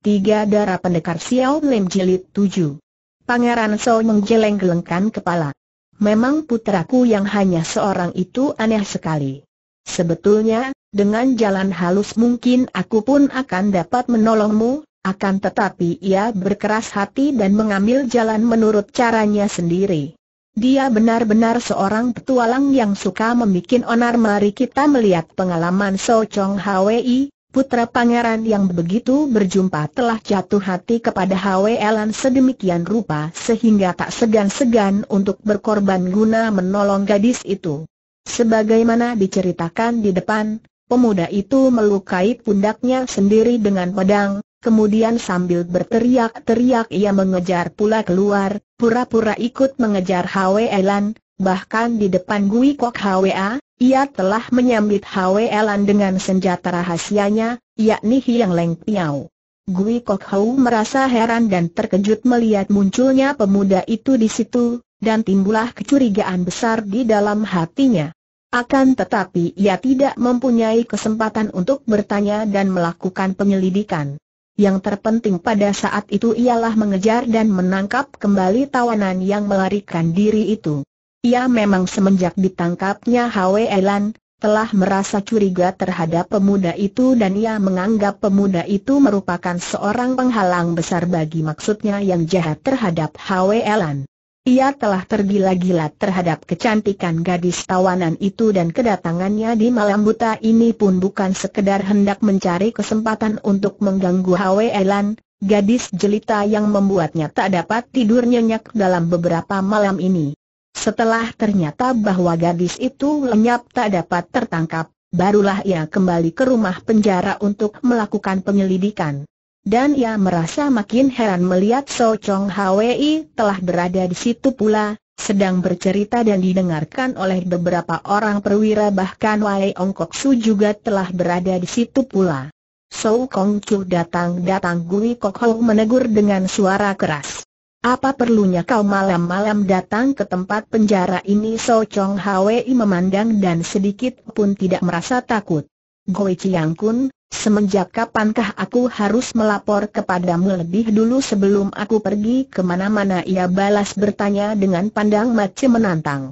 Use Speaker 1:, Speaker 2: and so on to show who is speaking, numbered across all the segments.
Speaker 1: Tiga darah pendekar Xiao Lim Jilid 7 Pangeran So menggeleng-gelengkan kepala. Memang putraku yang hanya seorang itu aneh sekali. Sebetulnya, dengan jalan halus mungkin aku pun akan dapat menolongmu, akan tetapi ia berkeras hati dan mengambil jalan menurut caranya sendiri. Dia benar-benar seorang petualang yang suka membuat onar mari kita melihat pengalaman So Chong Hwi, putra pangeran yang begitu berjumpa telah jatuh hati kepada Elan sedemikian rupa sehingga tak segan-segan untuk berkorban guna menolong gadis itu. Sebagaimana diceritakan di depan, pemuda itu melukai pundaknya sendiri dengan pedang, Kemudian sambil berteriak-teriak ia mengejar pula keluar, pura-pura ikut mengejar Hwe Elan, bahkan di depan Gui Kok Hwa, ia telah menyambit Elan dengan senjata rahasianya, yakni Hiang Leng Piao. Gui Kok Hau merasa heran dan terkejut melihat munculnya pemuda itu di situ, dan timbulah kecurigaan besar di dalam hatinya. Akan tetapi ia tidak mempunyai kesempatan untuk bertanya dan melakukan penyelidikan. Yang terpenting pada saat itu ialah mengejar dan menangkap kembali tawanan yang melarikan diri itu. Ia memang semenjak ditangkapnya Hwe Elan, telah merasa curiga terhadap pemuda itu dan ia menganggap pemuda itu merupakan seorang penghalang besar bagi maksudnya yang jahat terhadap Hwe Elan. Ia telah tergila-gila terhadap kecantikan gadis tawanan itu dan kedatangannya di malam buta ini pun bukan sekedar hendak mencari kesempatan untuk mengganggu Hwe Elan, gadis jelita yang membuatnya tak dapat tidur nyenyak dalam beberapa malam ini. Setelah ternyata bahwa gadis itu lenyap tak dapat tertangkap, barulah ia kembali ke rumah penjara untuk melakukan penyelidikan. Dan ia merasa makin heran melihat So Chong Hwi telah berada di situ pula, sedang bercerita dan didengarkan oleh beberapa orang perwira bahkan Wai Ong Kok Su juga telah berada di situ pula. So Kong Chu datang-datang Gui Kok Ho menegur dengan suara keras. Apa perlunya kau malam-malam datang ke tempat penjara ini? So Chong Hwi memandang dan sedikit pun tidak merasa takut. Goi Chiang Kun, semenjak kapankah aku harus melapor kepadamu lebih dulu sebelum aku pergi kemana-mana? Ia balas bertanya dengan pandang macam menantang.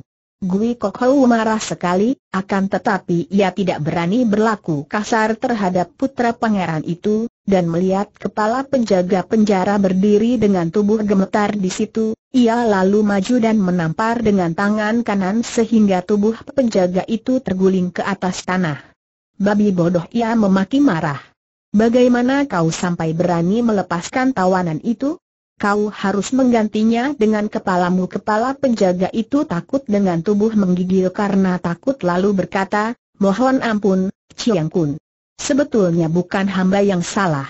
Speaker 1: Gui Kok hau marah sekali, akan tetapi ia tidak berani berlaku kasar terhadap putra pangeran itu, dan melihat kepala penjaga penjara berdiri dengan tubuh gemetar di situ, ia lalu maju dan menampar dengan tangan kanan sehingga tubuh penjaga itu terguling ke atas tanah. Babi bodoh ia memaki marah. Bagaimana kau sampai berani melepaskan tawanan itu? Kau harus menggantinya dengan kepalamu Kepala penjaga itu takut dengan tubuh menggigil karena takut lalu berkata, Mohon ampun, Chiang Kun Sebetulnya bukan hamba yang salah.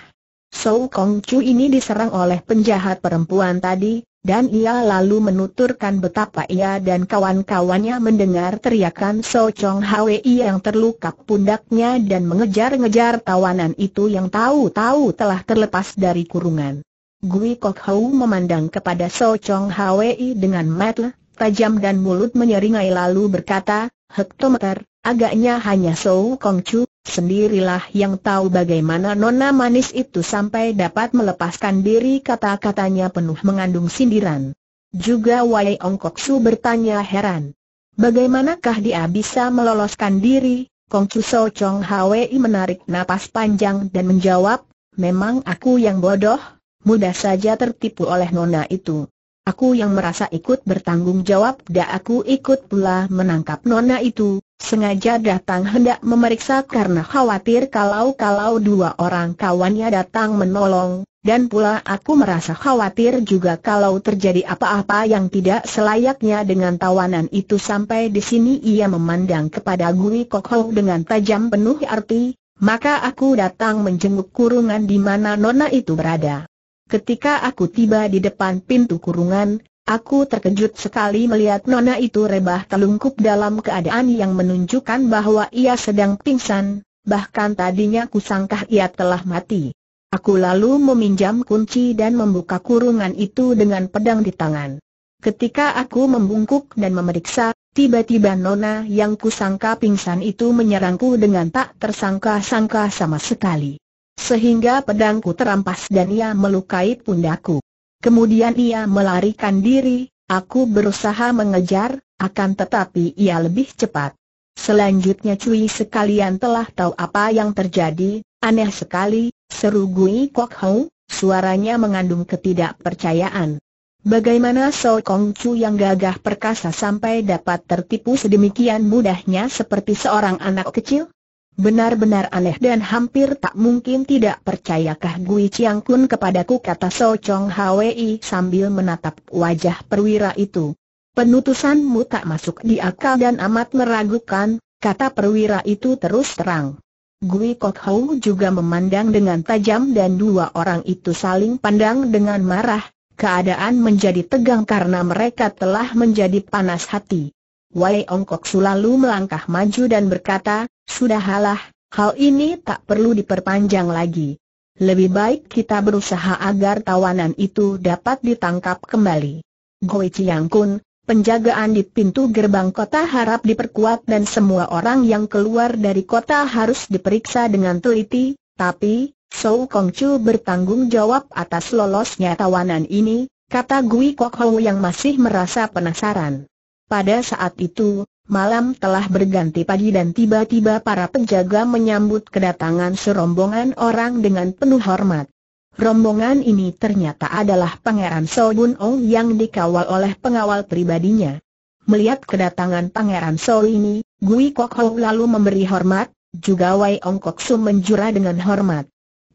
Speaker 1: So Kong Chu ini diserang oleh penjahat perempuan tadi, dan ia lalu menuturkan betapa ia dan kawan-kawannya mendengar teriakan So Chong Hwi yang terluka pundaknya dan mengejar-ngejar tawanan itu yang tahu-tahu telah terlepas dari kurungan. Gui Kok Hau memandang kepada So Chong Hwi dengan mata tajam dan mulut menyeringai lalu berkata, Hektometer, agaknya hanya So Kong Chu sendirilah yang tahu bagaimana nona manis itu sampai dapat melepaskan diri kata-katanya penuh mengandung sindiran. Juga Wai Ong Su bertanya heran. Bagaimanakah dia bisa meloloskan diri? Kong Chu So Chong Hwi menarik napas panjang dan menjawab, memang aku yang bodoh, mudah saja tertipu oleh nona itu. Aku yang merasa ikut bertanggung jawab dan aku ikut pula menangkap nona itu, Sengaja datang hendak memeriksa karena khawatir kalau-kalau dua orang kawannya datang menolong, dan pula aku merasa khawatir juga kalau terjadi apa-apa yang tidak selayaknya dengan tawanan itu sampai di sini ia memandang kepada Gui Kokhou dengan tajam penuh arti, maka aku datang menjenguk kurungan di mana nona itu berada. Ketika aku tiba di depan pintu kurungan, Aku terkejut sekali melihat Nona itu rebah telungkup dalam keadaan yang menunjukkan bahwa ia sedang pingsan, bahkan tadinya kusangka ia telah mati. Aku lalu meminjam kunci dan membuka kurungan itu dengan pedang di tangan. Ketika aku membungkuk dan memeriksa, tiba-tiba Nona yang kusangka pingsan itu menyerangku dengan tak tersangka-sangka sama sekali. Sehingga pedangku terampas dan ia melukai pundakku. Kemudian ia melarikan diri, aku berusaha mengejar, akan tetapi ia lebih cepat. Selanjutnya Cui sekalian telah tahu apa yang terjadi, aneh sekali, seru Gui Kok Hou, suaranya mengandung ketidakpercayaan. Bagaimana So Kong Chu yang gagah perkasa sampai dapat tertipu sedemikian mudahnya seperti seorang anak kecil? Benar-benar aneh dan hampir tak mungkin tidak percayakah Gui Chiang Kun kepadaku kata So Chong Hwi sambil menatap wajah perwira itu. Penutusanmu tak masuk di akal dan amat meragukan, kata perwira itu terus terang. Gui Kok Hou juga memandang dengan tajam dan dua orang itu saling pandang dengan marah, keadaan menjadi tegang karena mereka telah menjadi panas hati. Wei Ongkok selalu melangkah maju dan berkata, Sudahlah, hal ini tak perlu diperpanjang lagi. Lebih baik kita berusaha agar tawanan itu dapat ditangkap kembali. Goi Chiang Kun, penjagaan di pintu gerbang kota harap diperkuat dan semua orang yang keluar dari kota harus diperiksa dengan teliti, tapi, Sou Kong Chu bertanggung jawab atas lolosnya tawanan ini, kata Gui Kok Hou yang masih merasa penasaran. Pada saat itu, Malam telah berganti pagi dan tiba-tiba para penjaga menyambut kedatangan serombongan orang dengan penuh hormat. Rombongan ini ternyata adalah Pangeran Sobun Ong yang dikawal oleh pengawal pribadinya. Melihat kedatangan Pangeran Sol ini, Gui Kok Ho lalu memberi hormat, juga Wai Ong Kok Su menjura dengan hormat.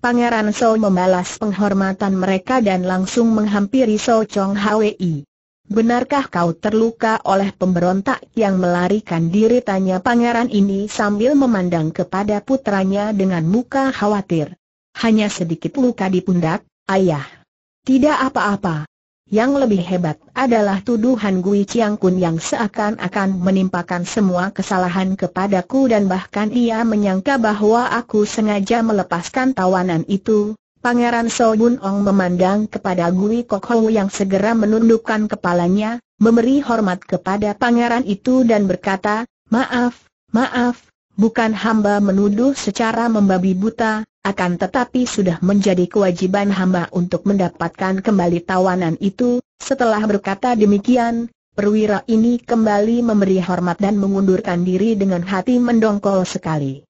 Speaker 1: Pangeran Sol membalas penghormatan mereka dan langsung menghampiri So Chong Hwi. Benarkah kau terluka oleh pemberontak yang melarikan diri? Tanya pangeran ini sambil memandang kepada putranya dengan muka khawatir. Hanya sedikit luka di pundak, ayah. Tidak apa-apa. Yang lebih hebat adalah tuduhan Gui Chiang Kun yang seakan-akan menimpakan semua kesalahan kepadaku dan bahkan ia menyangka bahwa aku sengaja melepaskan tawanan itu, Pangeran Soyunong Ong memandang kepada Gui Kok Hou yang segera menundukkan kepalanya, memberi hormat kepada pangeran itu dan berkata, Maaf, maaf, bukan hamba menuduh secara membabi buta, akan tetapi sudah menjadi kewajiban hamba untuk mendapatkan kembali tawanan itu. Setelah berkata demikian, perwira ini kembali memberi hormat dan mengundurkan diri dengan hati mendongkol sekali.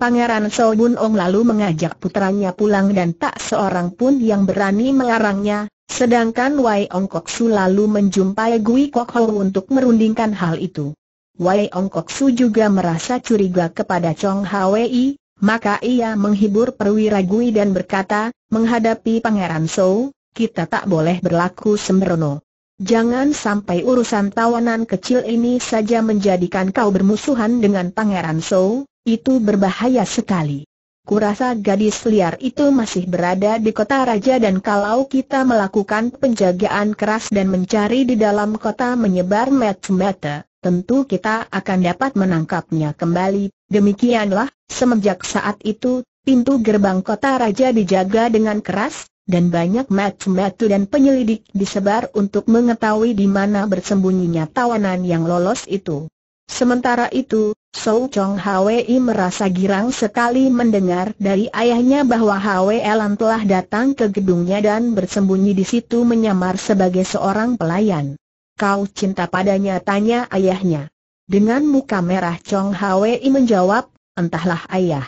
Speaker 1: Pangeran Sobun Ong lalu mengajak putranya pulang dan tak seorang pun yang berani melarangnya, sedangkan Wai Ong Kok Su lalu menjumpai Gui Kok Ho untuk merundingkan hal itu. Wai Ong Kok Su juga merasa curiga kepada Chong Hwi, maka ia menghibur perwira Gui dan berkata, menghadapi Pangeran So, kita tak boleh berlaku sembrono. Jangan sampai urusan tawanan kecil ini saja menjadikan kau bermusuhan dengan Pangeran Sou, itu berbahaya sekali. Kurasa gadis liar itu masih berada di kota raja dan kalau kita melakukan penjagaan keras dan mencari di dalam kota menyebar mata-mata, tentu kita akan dapat menangkapnya kembali. Demikianlah, semenjak saat itu, pintu gerbang kota raja dijaga dengan keras, dan banyak mata-mata dan penyelidik disebar untuk mengetahui di mana bersembunyinya tawanan yang lolos itu. Sementara itu, Sou Chong Hwi merasa girang sekali mendengar dari ayahnya bahwa Hwi Elan telah datang ke gedungnya dan bersembunyi di situ menyamar sebagai seorang pelayan. Kau cinta padanya tanya ayahnya. Dengan muka merah Chong Hwi menjawab, entahlah ayah.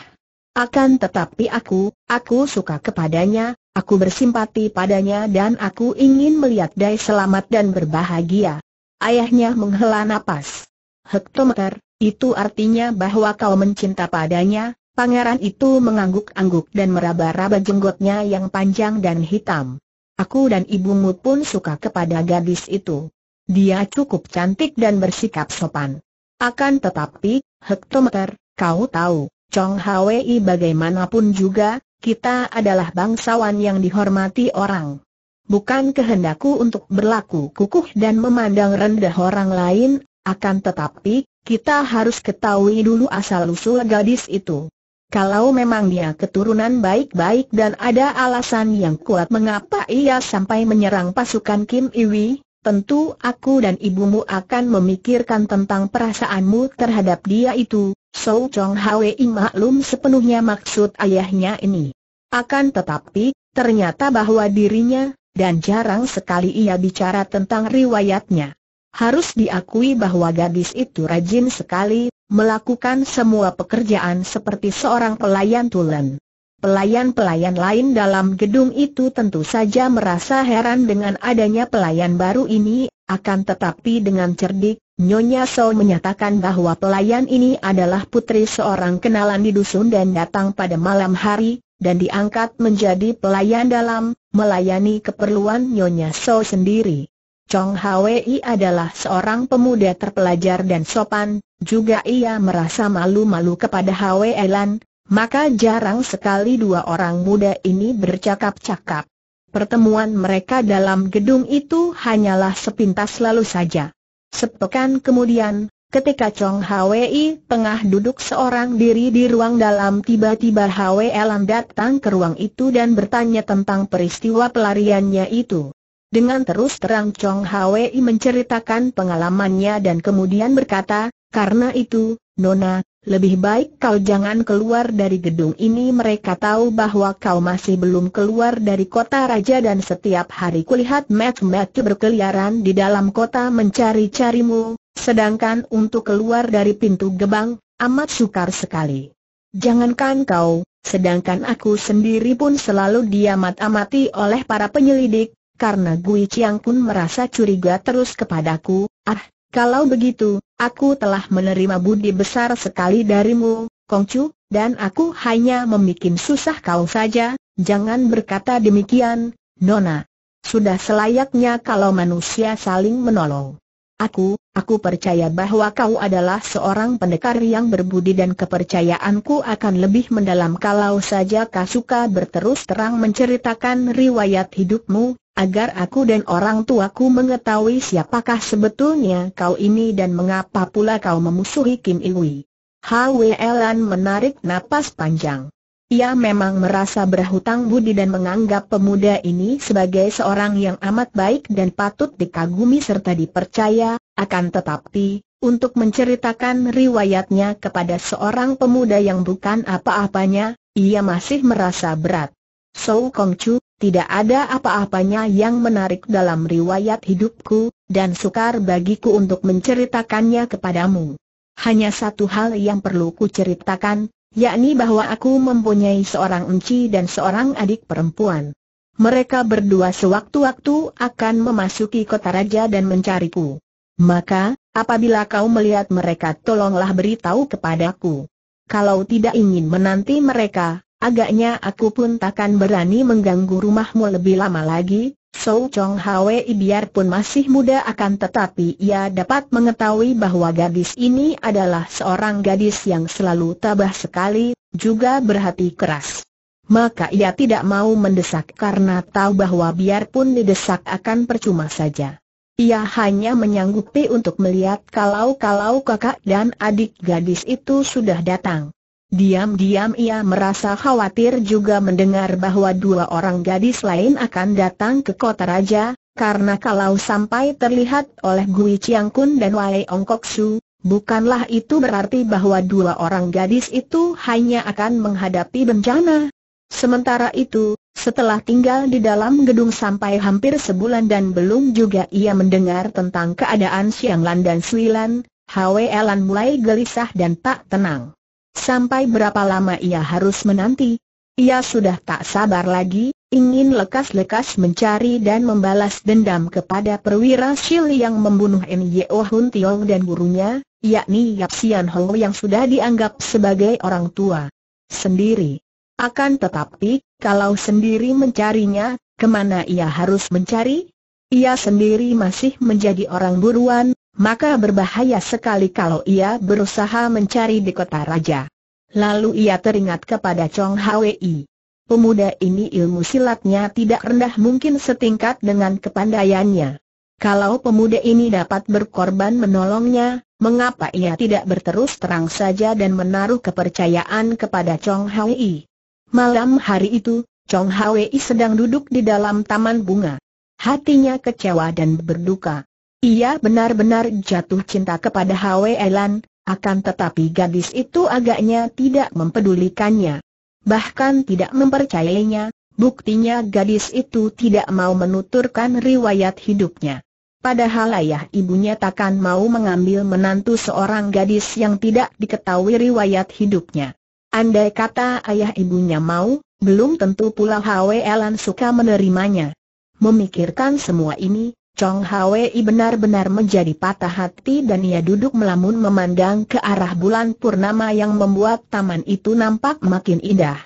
Speaker 1: Akan tetapi aku, aku suka kepadanya, aku bersimpati padanya dan aku ingin melihat Dai selamat dan berbahagia. Ayahnya menghela napas hektometer, itu artinya bahwa kau mencinta padanya, pangeran itu mengangguk-angguk dan meraba-raba jenggotnya yang panjang dan hitam. Aku dan ibumu pun suka kepada gadis itu. Dia cukup cantik dan bersikap sopan. Akan tetapi, hektometer, kau tahu, Chong Hwi bagaimanapun juga, kita adalah bangsawan yang dihormati orang. Bukan kehendakku untuk berlaku kukuh dan memandang rendah orang lain, akan tetapi, kita harus ketahui dulu asal-usul gadis itu. Kalau memang dia keturunan baik-baik dan ada alasan yang kuat mengapa ia sampai menyerang pasukan Kim Iwi, tentu aku dan ibumu akan memikirkan tentang perasaanmu terhadap dia itu. So Chong Hwei maklum sepenuhnya maksud ayahnya ini. Akan tetapi, ternyata bahwa dirinya, dan jarang sekali ia bicara tentang riwayatnya. Harus diakui bahwa gadis itu rajin sekali, melakukan semua pekerjaan seperti seorang pelayan tulen. Pelayan-pelayan lain dalam gedung itu tentu saja merasa heran dengan adanya pelayan baru ini, akan tetapi dengan cerdik, Nyonya So menyatakan bahwa pelayan ini adalah putri seorang kenalan di dusun dan datang pada malam hari, dan diangkat menjadi pelayan dalam, melayani keperluan Nyonya So sendiri. Chong Hwi adalah seorang pemuda terpelajar dan sopan, juga ia merasa malu-malu kepada Hwi Lan, maka jarang sekali dua orang muda ini bercakap-cakap. Pertemuan mereka dalam gedung itu hanyalah sepintas lalu saja. Sepekan kemudian, ketika Chong Hwi tengah duduk seorang diri di ruang dalam tiba-tiba Hwi Lan datang ke ruang itu dan bertanya tentang peristiwa pelariannya itu. Dengan terus terang Chong Hwi menceritakan pengalamannya dan kemudian berkata, karena itu, Nona, lebih baik kau jangan keluar dari gedung ini mereka tahu bahwa kau masih belum keluar dari kota raja dan setiap hari kulihat Matt-Matt berkeliaran di dalam kota mencari-carimu, sedangkan untuk keluar dari pintu gebang, amat sukar sekali. Jangankan kau, sedangkan aku sendiri pun selalu diamat-amati oleh para penyelidik, karena Gui Chiang pun merasa curiga terus kepadaku, ah, kalau begitu, aku telah menerima budi besar sekali darimu, Kong Chu, dan aku hanya membuat susah kau saja, jangan berkata demikian, Nona. Sudah selayaknya kalau manusia saling menolong. Aku, aku percaya bahwa kau adalah seorang pendekar yang berbudi dan kepercayaanku akan lebih mendalam kalau saja Kasuka berterus terang menceritakan riwayat hidupmu, agar aku dan orang tuaku mengetahui siapakah sebetulnya kau ini dan mengapa pula kau memusuhi Kim Iwi. Hwe Elan menarik napas panjang. Ia memang merasa berhutang budi dan menganggap pemuda ini sebagai seorang yang amat baik dan patut dikagumi serta dipercaya, akan tetapi, untuk menceritakan riwayatnya kepada seorang pemuda yang bukan apa-apanya, ia masih merasa berat. So Kong Chu, tidak ada apa-apanya yang menarik dalam riwayat hidupku, dan sukar bagiku untuk menceritakannya kepadamu. Hanya satu hal yang perlu kuceritakan, yakni bahwa aku mempunyai seorang enci dan seorang adik perempuan. Mereka berdua sewaktu-waktu akan memasuki kota raja dan mencariku. Maka, apabila kau melihat mereka tolonglah beritahu kepadaku. Kalau tidak ingin menanti mereka, Agaknya aku pun takkan berani mengganggu rumahmu lebih lama lagi, So Chong Hwei biarpun masih muda akan tetapi ia dapat mengetahui bahwa gadis ini adalah seorang gadis yang selalu tabah sekali, juga berhati keras. Maka ia tidak mau mendesak karena tahu bahwa biarpun didesak akan percuma saja. Ia hanya menyanggupi untuk melihat kalau-kalau kakak dan adik gadis itu sudah datang. Diam-diam ia merasa khawatir juga mendengar bahwa dua orang gadis lain akan datang ke kota raja, karena kalau sampai terlihat oleh Gui Chiang Kun dan Wai Ong Kok Su, bukanlah itu berarti bahwa dua orang gadis itu hanya akan menghadapi bencana. Sementara itu, setelah tinggal di dalam gedung sampai hampir sebulan dan belum juga ia mendengar tentang keadaan Siang Lan dan Sui Lan, Hwe Lan mulai gelisah dan tak tenang. Sampai berapa lama ia harus menanti? Ia sudah tak sabar lagi, ingin lekas-lekas mencari dan membalas dendam kepada perwira Shil yang membunuh Nyo oh Hun Tiong dan gurunya, yakni Yap Sian Ho yang sudah dianggap sebagai orang tua sendiri. Akan tetapi, kalau sendiri mencarinya, kemana ia harus mencari? Ia sendiri masih menjadi orang buruan, maka berbahaya sekali kalau ia berusaha mencari di kota raja. Lalu ia teringat kepada Chong Hwi. Pemuda ini ilmu silatnya tidak rendah mungkin setingkat dengan kepandaiannya. Kalau pemuda ini dapat berkorban menolongnya, mengapa ia tidak berterus terang saja dan menaruh kepercayaan kepada Chong Hwi? Malam hari itu, Chong Hwi sedang duduk di dalam taman bunga. Hatinya kecewa dan berduka. Ia benar-benar jatuh cinta kepada Hwe Elan, akan tetapi gadis itu agaknya tidak mempedulikannya. Bahkan tidak mempercayainya, buktinya gadis itu tidak mau menuturkan riwayat hidupnya. Padahal ayah ibunya takkan mau mengambil menantu seorang gadis yang tidak diketahui riwayat hidupnya. Andai kata ayah ibunya mau, belum tentu pula Hwe Elan suka menerimanya. Memikirkan semua ini, Chong Hwei benar-benar menjadi patah hati dan ia duduk melamun memandang ke arah bulan purnama yang membuat taman itu nampak makin indah.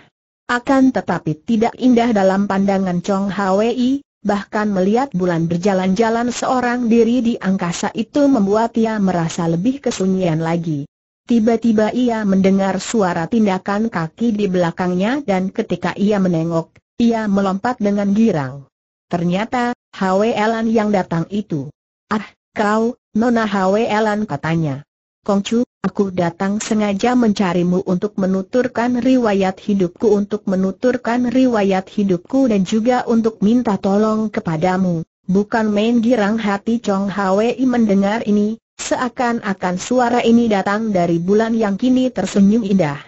Speaker 1: Akan tetapi tidak indah dalam pandangan Chong Hwei, bahkan melihat bulan berjalan-jalan seorang diri di angkasa itu membuat ia merasa lebih kesunyian lagi. Tiba-tiba ia mendengar suara tindakan kaki di belakangnya dan ketika ia menengok, ia melompat dengan girang. Ternyata, Elan yang datang itu. Ah, kau, Nona Elan katanya. Kongcu, aku datang sengaja mencarimu untuk menuturkan riwayat hidupku untuk menuturkan riwayat hidupku dan juga untuk minta tolong kepadamu. Bukan main girang hati Chong I mendengar ini, seakan-akan suara ini datang dari bulan yang kini tersenyum indah.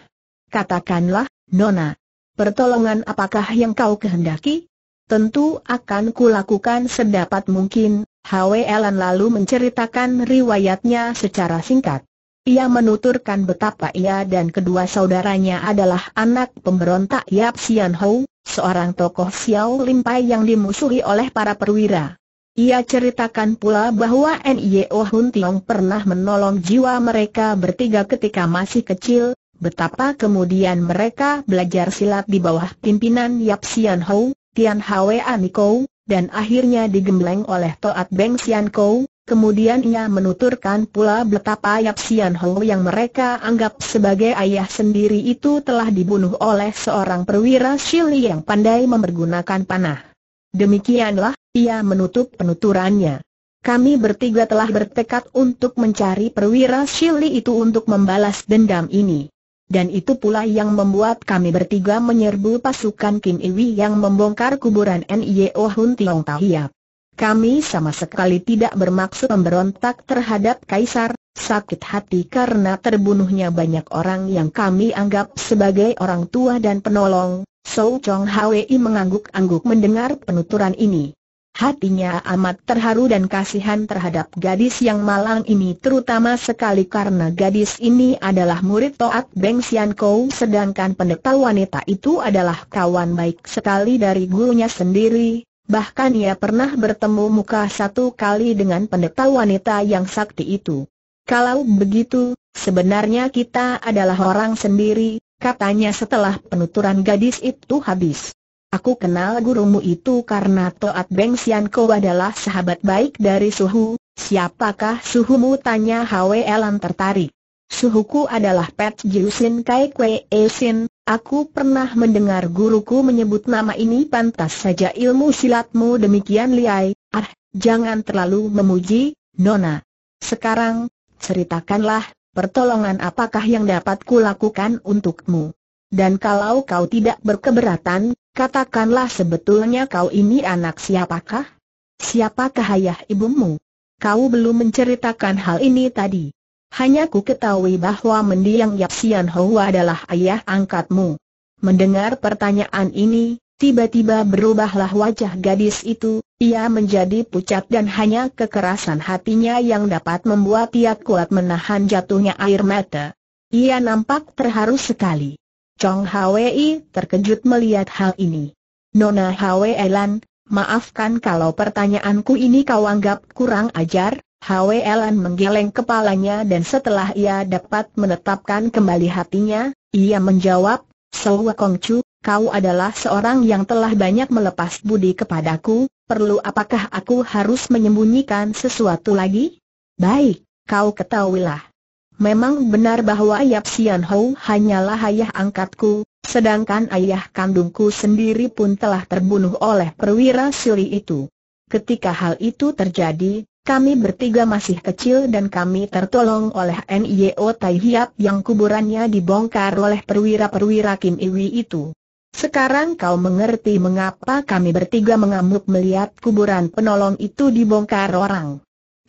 Speaker 1: Katakanlah, Nona, pertolongan apakah yang kau kehendaki? Tentu akan kulakukan sedapat mungkin, Elan lalu menceritakan riwayatnya secara singkat. Ia menuturkan betapa ia dan kedua saudaranya adalah anak pemberontak Yap Sian Ho, seorang tokoh Xiao Limpai yang dimusuhi oleh para perwira. Ia ceritakan pula bahwa N.I.O. Oh Hun Tiong pernah menolong jiwa mereka bertiga ketika masih kecil, betapa kemudian mereka belajar silat di bawah pimpinan Yap Sian Ho, Tian Hwe Aniko, dan akhirnya digembleng oleh Toat Beng Sian Kou, kemudian ia menuturkan pula betapa Yap Sian Ho yang mereka anggap sebagai ayah sendiri itu telah dibunuh oleh seorang perwira Shili yang pandai mempergunakan panah. Demikianlah, ia menutup penuturannya. Kami bertiga telah bertekad untuk mencari perwira Shili itu untuk membalas dendam ini dan itu pula yang membuat kami bertiga menyerbu pasukan Kim Iwi yang membongkar kuburan Nio Hun Tiong Tahiap. Kami sama sekali tidak bermaksud memberontak terhadap Kaisar, sakit hati karena terbunuhnya banyak orang yang kami anggap sebagai orang tua dan penolong, So Chong Hwi mengangguk-angguk mendengar penuturan ini. Hatinya amat terharu dan kasihan terhadap gadis yang malang ini terutama sekali karena gadis ini adalah murid Toat Beng Sian Kou sedangkan pendeta wanita itu adalah kawan baik sekali dari gurunya sendiri. Bahkan ia pernah bertemu muka satu kali dengan pendeta wanita yang sakti itu. Kalau begitu, sebenarnya kita adalah orang sendiri, katanya setelah penuturan gadis itu habis. Aku kenal gurumu itu karena Toat Beng Sian Ko adalah sahabat baik dari Suhu. Siapakah Suhumu? Tanya Elan tertarik. Suhuku adalah Pat Jiusin Kai Kwe Sin. E Aku pernah mendengar guruku menyebut nama ini pantas saja ilmu silatmu demikian liai. Ah, jangan terlalu memuji, Nona. Sekarang, ceritakanlah Pertolongan apakah yang dapat kulakukan untukmu? Dan kalau kau tidak berkeberatan, Katakanlah sebetulnya kau ini anak siapakah? Siapakah ayah ibumu? Kau belum menceritakan hal ini tadi. Hanya ku ketahui bahwa mendiang Yap Sian adalah ayah angkatmu. Mendengar pertanyaan ini, tiba-tiba berubahlah wajah gadis itu, ia menjadi pucat dan hanya kekerasan hatinya yang dapat membuat ia kuat menahan jatuhnya air mata. Ia nampak terharu sekali. Chong Hwi terkejut melihat hal ini. Nona Hwi Lan, maafkan kalau pertanyaanku ini kau anggap kurang ajar, Hwi Lan menggeleng kepalanya dan setelah ia dapat menetapkan kembali hatinya, ia menjawab, Sewa Kongcu, kau adalah seorang yang telah banyak melepas budi kepadaku, perlu apakah aku harus menyembunyikan sesuatu lagi? Baik, kau ketahuilah. Memang benar bahwa Yap Sian Hou hanyalah ayah angkatku, sedangkan ayah kandungku sendiri pun telah terbunuh oleh perwira suri itu. Ketika hal itu terjadi, kami bertiga masih kecil dan kami tertolong oleh NIO Tai Hiap yang kuburannya dibongkar oleh perwira-perwira Kim Iwi itu. Sekarang kau mengerti mengapa kami bertiga mengamuk melihat kuburan penolong itu dibongkar orang.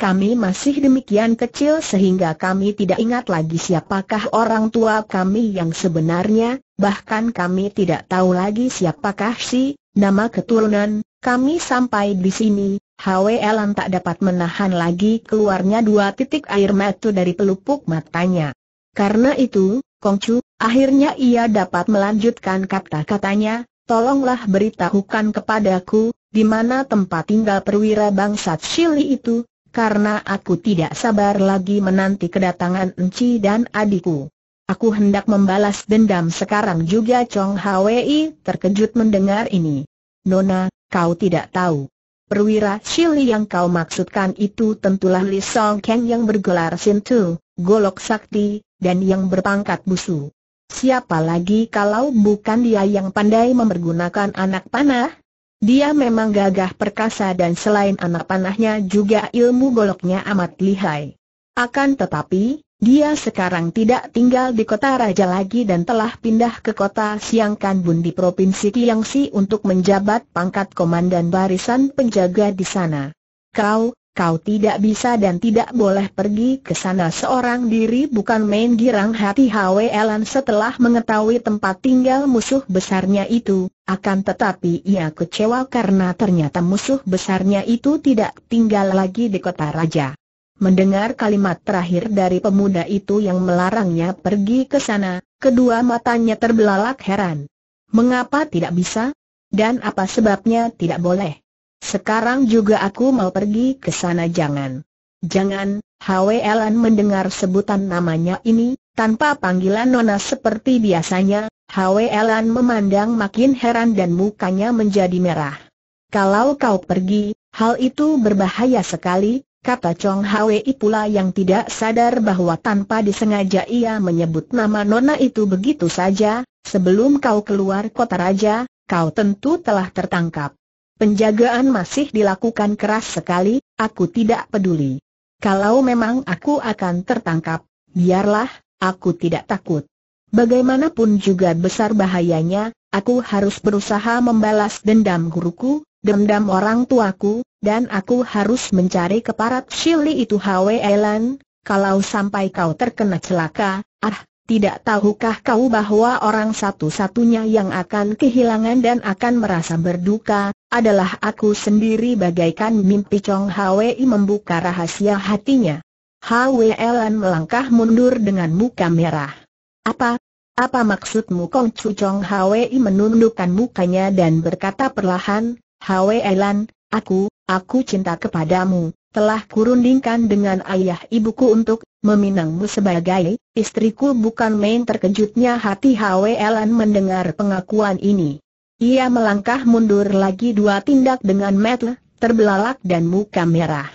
Speaker 1: Kami masih demikian kecil sehingga kami tidak ingat lagi siapakah orang tua kami yang sebenarnya, bahkan kami tidak tahu lagi siapakah si, nama keturunan, kami sampai di sini, Hwelan tak dapat menahan lagi keluarnya dua titik air mata dari pelupuk matanya. Karena itu, Kongcu, akhirnya ia dapat melanjutkan kata-katanya, tolonglah beritahukan kepadaku, di mana tempat tinggal perwira bangsa Shili itu, karena aku tidak sabar lagi menanti kedatangan Enci dan adikku. Aku hendak membalas dendam sekarang juga Chong Hwi terkejut mendengar ini. Nona, kau tidak tahu. Perwira Shili yang kau maksudkan itu tentulah Li Song Kang yang bergelar Sintu, Golok Sakti, dan yang berpangkat busu. Siapa lagi kalau bukan dia yang pandai mempergunakan anak panah? Dia memang gagah perkasa dan selain anak panahnya juga ilmu goloknya amat lihai. Akan tetapi, dia sekarang tidak tinggal di kota raja lagi dan telah pindah ke kota Siang Kanbun di provinsi Tiangsi untuk menjabat pangkat komandan barisan penjaga di sana. Kau, kau tidak bisa dan tidak boleh pergi ke sana seorang diri bukan main girang hati Hwe Elan setelah mengetahui tempat tinggal musuh besarnya itu, akan tetapi ia kecewa karena ternyata musuh besarnya itu tidak tinggal lagi di kota raja. Mendengar kalimat terakhir dari pemuda itu yang melarangnya pergi ke sana, kedua matanya terbelalak heran. Mengapa tidak bisa? Dan apa sebabnya tidak boleh? Sekarang juga aku mau pergi ke sana jangan. Jangan, Elan mendengar sebutan namanya ini, tanpa panggilan Nona seperti biasanya, Elan memandang makin heran dan mukanya menjadi merah. Kalau kau pergi, hal itu berbahaya sekali, kata Chong Hwi pula yang tidak sadar bahwa tanpa disengaja ia menyebut nama Nona itu begitu saja, sebelum kau keluar kota raja, kau tentu telah tertangkap. Penjagaan masih dilakukan keras sekali, aku tidak peduli. Kalau memang aku akan tertangkap, biarlah, aku tidak takut. Bagaimanapun juga besar bahayanya, aku harus berusaha membalas dendam guruku, dendam orang tuaku, dan aku harus mencari keparat Shirley itu Hwe Elan. Kalau sampai kau terkena celaka, ah, tidak tahukah kau bahwa orang satu-satunya yang akan kehilangan dan akan merasa berduka, adalah aku sendiri bagaikan mimpi Chong Hwi membuka rahasia hatinya. Hwi Elan melangkah mundur dengan muka merah. Apa? Apa maksudmu Kong Chu Chong Hwi menundukkan mukanya dan berkata perlahan, Hwi Elan, aku, aku cinta kepadamu, telah kurundingkan dengan ayah ibuku untuk meminangmu sebagai istriku bukan main terkejutnya hati Hwelan mendengar pengakuan ini. Ia melangkah mundur lagi dua tindak dengan metel, terbelalak dan muka merah.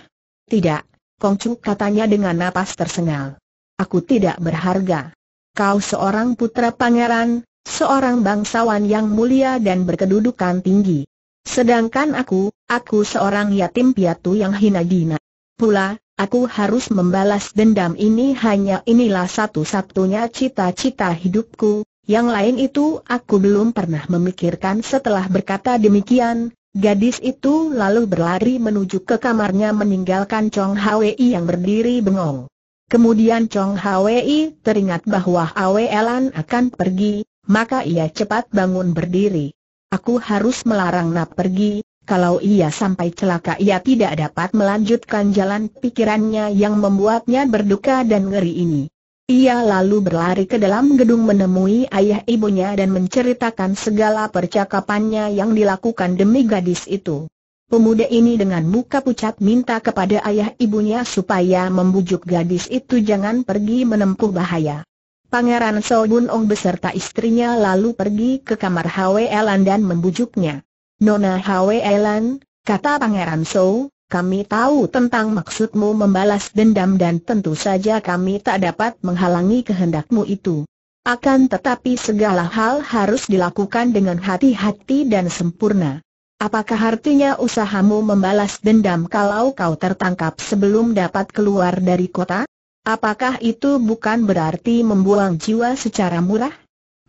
Speaker 1: Tidak, Kongcu katanya dengan napas tersengal. Aku tidak berharga. Kau seorang putra pangeran, seorang bangsawan yang mulia dan berkedudukan tinggi. Sedangkan aku, aku seorang yatim piatu yang hina dina. Pula, aku harus membalas dendam ini hanya inilah satu-satunya cita-cita hidupku, yang lain itu aku belum pernah memikirkan setelah berkata demikian, gadis itu lalu berlari menuju ke kamarnya meninggalkan Chong Hwi yang berdiri bengong. Kemudian Chong Hwi teringat bahwa Elan akan pergi, maka ia cepat bangun berdiri. Aku harus melarang Nap pergi, kalau ia sampai celaka ia tidak dapat melanjutkan jalan pikirannya yang membuatnya berduka dan ngeri ini. Ia lalu berlari ke dalam gedung menemui ayah ibunya dan menceritakan segala percakapannya yang dilakukan demi gadis itu. Pemuda ini dengan muka pucat minta kepada ayah ibunya supaya membujuk gadis itu jangan pergi menempuh bahaya. Pangeran Bun Ong beserta istrinya lalu pergi ke kamar Hwe Elan dan membujuknya. Nona Hwe Elan, kata Pangeran So, kami tahu tentang maksudmu membalas dendam dan tentu saja kami tak dapat menghalangi kehendakmu itu. Akan tetapi segala hal harus dilakukan dengan hati-hati dan sempurna. Apakah artinya usahamu membalas dendam kalau kau tertangkap sebelum dapat keluar dari kota? Apakah itu bukan berarti membuang jiwa secara murah?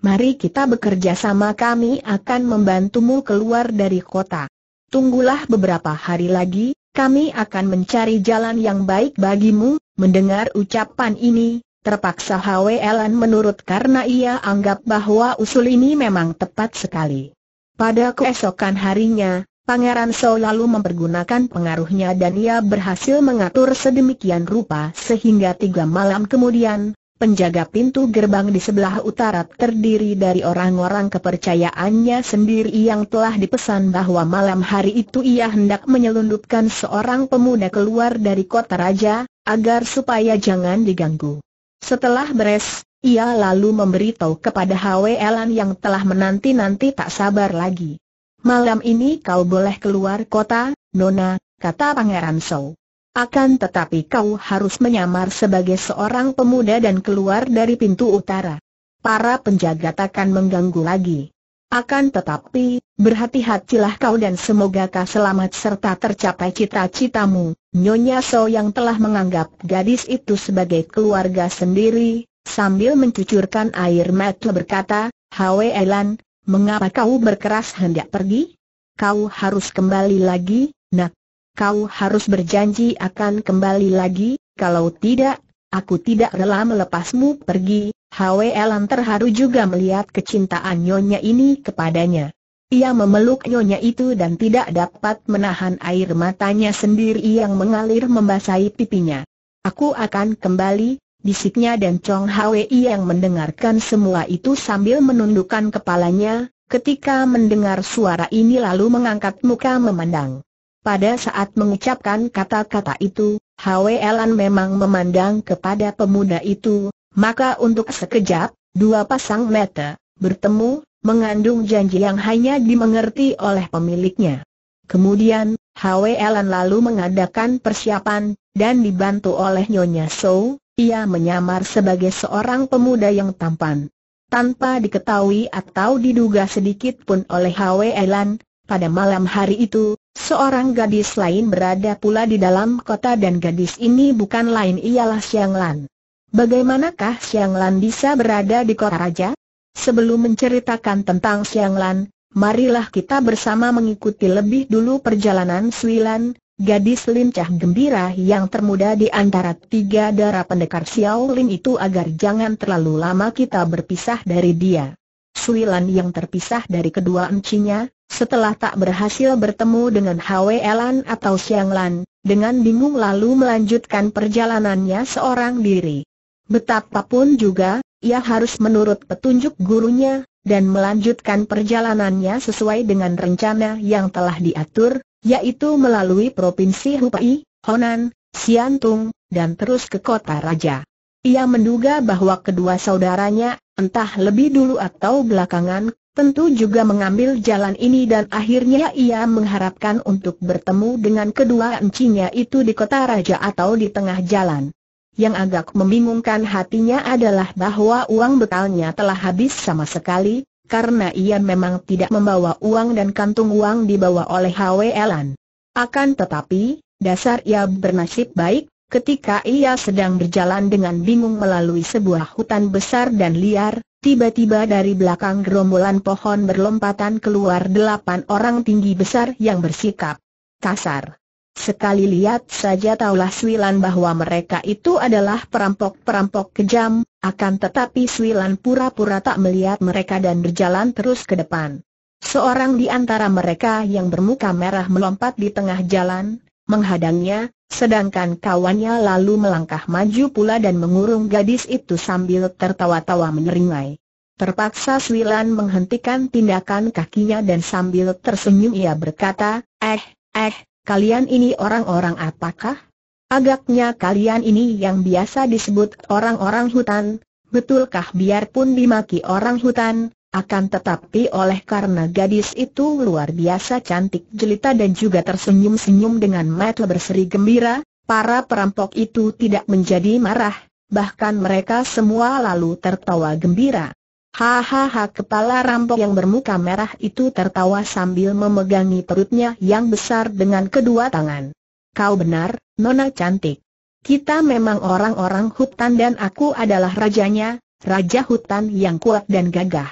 Speaker 1: Mari kita bekerja sama kami akan membantumu keluar dari kota. Tunggulah beberapa hari lagi, kami akan mencari jalan yang baik bagimu, mendengar ucapan ini, terpaksa Elan menurut karena ia anggap bahwa usul ini memang tepat sekali. Pada keesokan harinya, Pangeran lalu mempergunakan pengaruhnya dan ia berhasil mengatur sedemikian rupa sehingga tiga malam kemudian, penjaga pintu gerbang di sebelah utara terdiri dari orang-orang kepercayaannya sendiri yang telah dipesan bahwa malam hari itu ia hendak menyelundupkan seorang pemuda keluar dari kota raja, agar supaya jangan diganggu. Setelah beres, ia lalu memberitahu kepada Elan yang telah menanti-nanti tak sabar lagi. Malam ini kau boleh keluar kota, Nona, kata Pangeran So. Akan tetapi kau harus menyamar sebagai seorang pemuda dan keluar dari pintu utara. Para penjaga takkan mengganggu lagi. Akan tetapi, berhati-hatilah kau dan semoga kau selamat serta tercapai cita-citamu. Nyonya So yang telah menganggap gadis itu sebagai keluarga sendiri, sambil mencucurkan air mata berkata, Hwe Elan, mengapa kau berkeras hendak pergi? Kau harus kembali lagi, nak. Kau harus berjanji akan kembali lagi, kalau tidak, aku tidak rela melepasmu pergi. Elan terharu juga melihat kecintaan Nyonya ini kepadanya. Ia memeluk Nyonya itu dan tidak dapat menahan air matanya sendiri yang mengalir membasahi pipinya. Aku akan kembali, bisiknya dan Chong Hwi yang mendengarkan semua itu sambil menundukkan kepalanya, ketika mendengar suara ini lalu mengangkat muka memandang. Pada saat mengucapkan kata-kata itu, Hwi Lan memang memandang kepada pemuda itu, maka untuk sekejap, dua pasang mata, bertemu, mengandung janji yang hanya dimengerti oleh pemiliknya. Kemudian, Hwi Lan lalu mengadakan persiapan, dan dibantu oleh Nyonya Sou, ia menyamar sebagai seorang pemuda yang tampan. Tanpa diketahui atau diduga sedikit pun oleh Hwe Elan, pada malam hari itu, seorang gadis lain berada pula di dalam kota dan gadis ini bukan lain ialah Xiang Lan. Bagaimanakah Xiang Lan bisa berada di kota raja? Sebelum menceritakan tentang Xiang Lan, marilah kita bersama mengikuti lebih dulu perjalanan Sui Lan, Gadis lincah gembira yang termuda di antara tiga darah pendekar Xiaolin itu agar jangan terlalu lama kita berpisah dari dia. Suilan yang terpisah dari kedua encinya, setelah tak berhasil bertemu dengan Hwe Lan atau Xiang Lan, dengan bingung lalu melanjutkan perjalanannya seorang diri. Betapapun juga, ia harus menurut petunjuk gurunya, dan melanjutkan perjalanannya sesuai dengan rencana yang telah diatur, yaitu melalui Provinsi Hupai, Honan, Siantung, dan terus ke kota raja. Ia menduga bahwa kedua saudaranya, entah lebih dulu atau belakangan, tentu juga mengambil jalan ini dan akhirnya ia mengharapkan untuk bertemu dengan kedua encinya itu di kota raja atau di tengah jalan. Yang agak membingungkan hatinya adalah bahwa uang bekalnya telah habis sama sekali, karena ia memang tidak membawa uang dan kantung uang dibawa oleh Hwe Elan. Akan tetapi, dasar ia bernasib baik, ketika ia sedang berjalan dengan bingung melalui sebuah hutan besar dan liar, tiba-tiba dari belakang gerombolan pohon berlompatan keluar delapan orang tinggi besar yang bersikap kasar. Sekali lihat saja taulah Swilan bahwa mereka itu adalah perampok-perampok kejam, akan tetapi Swilan pura-pura tak melihat mereka dan berjalan terus ke depan. Seorang di antara mereka yang bermuka merah melompat di tengah jalan, menghadangnya, sedangkan kawannya lalu melangkah maju pula dan mengurung gadis itu sambil tertawa-tawa menyeringai. Terpaksa Swilan menghentikan tindakan kakinya dan sambil tersenyum ia berkata, eh, eh, kalian ini orang-orang apakah? Agaknya kalian ini yang biasa disebut orang-orang hutan, betulkah biarpun dimaki orang hutan, akan tetapi oleh karena gadis itu luar biasa cantik jelita dan juga tersenyum-senyum dengan mata berseri gembira, para perampok itu tidak menjadi marah, bahkan mereka semua lalu tertawa gembira. Hahaha kepala rampok yang bermuka merah itu tertawa sambil memegangi perutnya yang besar dengan kedua tangan. Kau benar, Nona cantik. Kita memang orang-orang hutan dan aku adalah rajanya, raja hutan yang kuat dan gagah.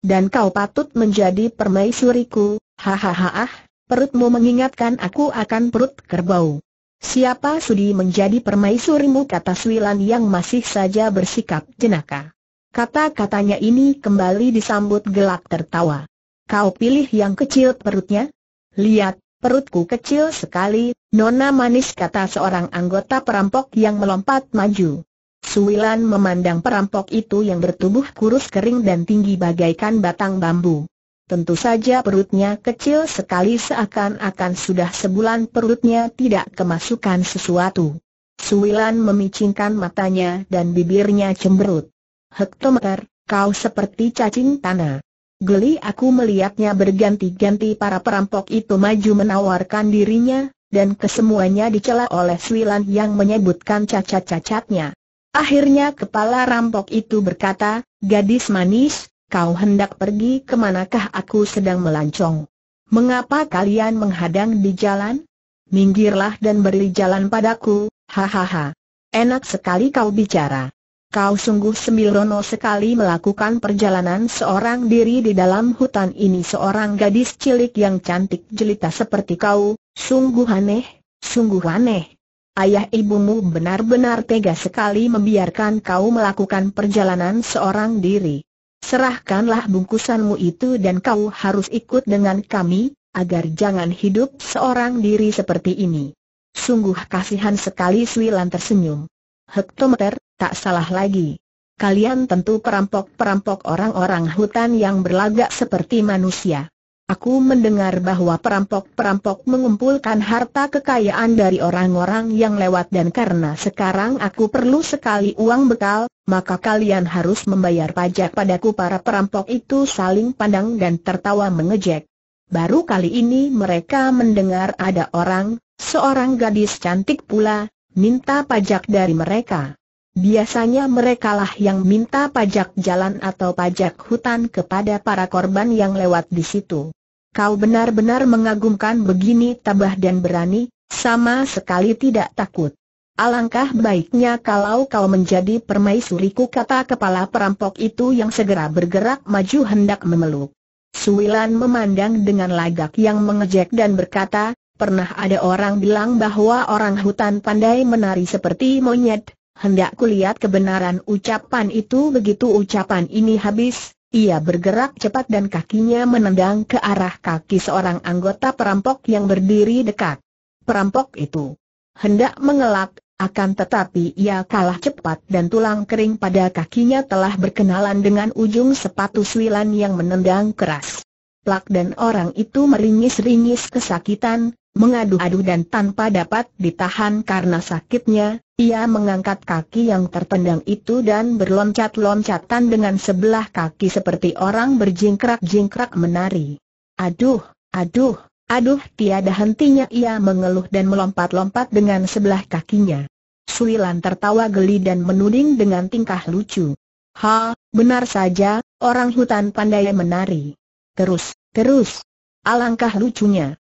Speaker 1: Dan kau patut menjadi permaisuriku, hahaha, ah, perutmu mengingatkan aku akan perut kerbau. Siapa sudi menjadi permaisurimu kata Swilan yang masih saja bersikap jenaka. Kata-katanya ini kembali disambut gelak tertawa. Kau pilih yang kecil perutnya? Lihat, perutku kecil sekali, Nona manis kata seorang anggota perampok yang melompat maju. Suwilan memandang perampok itu yang bertubuh kurus kering dan tinggi bagaikan batang bambu. Tentu saja perutnya kecil sekali seakan-akan sudah sebulan perutnya tidak kemasukan sesuatu. Suwilan memicingkan matanya dan bibirnya cemberut. Hektometer, kau seperti cacing tanah. Geli aku melihatnya berganti-ganti para perampok itu maju menawarkan dirinya, dan kesemuanya dicela oleh Swilan yang menyebutkan cacat-cacatnya. Akhirnya kepala rampok itu berkata, gadis manis, kau hendak pergi kemanakah aku sedang melancong? Mengapa kalian menghadang di jalan? Minggirlah dan beri jalan padaku, hahaha. Enak sekali kau bicara kau sungguh sembilono sekali melakukan perjalanan seorang diri di dalam hutan ini seorang gadis cilik yang cantik jelita seperti kau, sungguh aneh, sungguh aneh. Ayah ibumu benar-benar tega sekali membiarkan kau melakukan perjalanan seorang diri. Serahkanlah bungkusanmu itu dan kau harus ikut dengan kami, agar jangan hidup seorang diri seperti ini. Sungguh kasihan sekali Swilan tersenyum. Hektometer, tak salah lagi. Kalian tentu perampok-perampok orang-orang hutan yang berlagak seperti manusia. Aku mendengar bahwa perampok-perampok mengumpulkan harta kekayaan dari orang-orang yang lewat dan karena sekarang aku perlu sekali uang bekal, maka kalian harus membayar pajak padaku para perampok itu saling pandang dan tertawa mengejek. Baru kali ini mereka mendengar ada orang, seorang gadis cantik pula, minta pajak dari mereka. Biasanya merekalah yang minta pajak jalan atau pajak hutan kepada para korban yang lewat di situ. Kau benar-benar mengagumkan begini tabah dan berani, sama sekali tidak takut. Alangkah baiknya kalau kau menjadi permaisuriku kata kepala perampok itu yang segera bergerak maju hendak memeluk. Suwilan memandang dengan lagak yang mengejek dan berkata, pernah ada orang bilang bahwa orang hutan pandai menari seperti monyet, hendak kulihat kebenaran ucapan itu begitu ucapan ini habis, ia bergerak cepat dan kakinya menendang ke arah kaki seorang anggota perampok yang berdiri dekat. Perampok itu hendak mengelak, akan tetapi ia kalah cepat dan tulang kering pada kakinya telah berkenalan dengan ujung sepatu Swilan yang menendang keras. Plak dan orang itu meringis-ringis kesakitan, Mengadu-adu dan tanpa dapat ditahan karena sakitnya, ia mengangkat kaki yang tertendang itu dan berloncat-loncatan dengan sebelah kaki seperti orang berjingkrak-jingkrak menari. Aduh, aduh, aduh tiada hentinya ia mengeluh dan melompat-lompat dengan sebelah kakinya. Suilan tertawa geli dan menuding dengan tingkah lucu. Ha, benar saja, orang hutan pandai menari. Terus, terus. Alangkah lucunya.